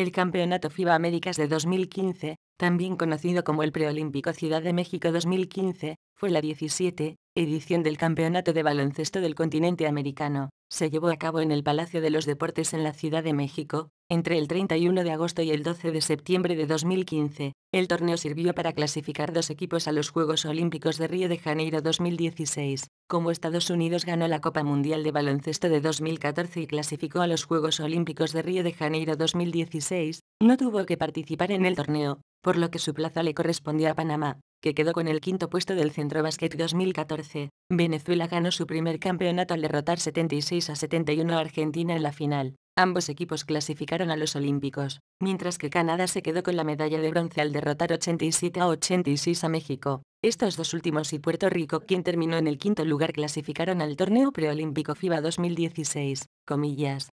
El Campeonato FIBA Américas de 2015, también conocido como el Preolímpico Ciudad de México 2015, fue la 17 edición del Campeonato de Baloncesto del continente americano, se llevó a cabo en el Palacio de los Deportes en la Ciudad de México, entre el 31 de agosto y el 12 de septiembre de 2015. El torneo sirvió para clasificar dos equipos a los Juegos Olímpicos de Río de Janeiro 2016. Como Estados Unidos ganó la Copa Mundial de Baloncesto de 2014 y clasificó a los Juegos Olímpicos de Río de Janeiro 2016, no tuvo que participar en el torneo, por lo que su plaza le correspondió a Panamá que quedó con el quinto puesto del Centro 2014. Venezuela ganó su primer campeonato al derrotar 76 a 71 a Argentina en la final. Ambos equipos clasificaron a los Olímpicos, mientras que Canadá se quedó con la medalla de bronce al derrotar 87 a 86 a México. Estos dos últimos y Puerto Rico, quien terminó en el quinto lugar, clasificaron al torneo preolímpico FIBA 2016. Comillas.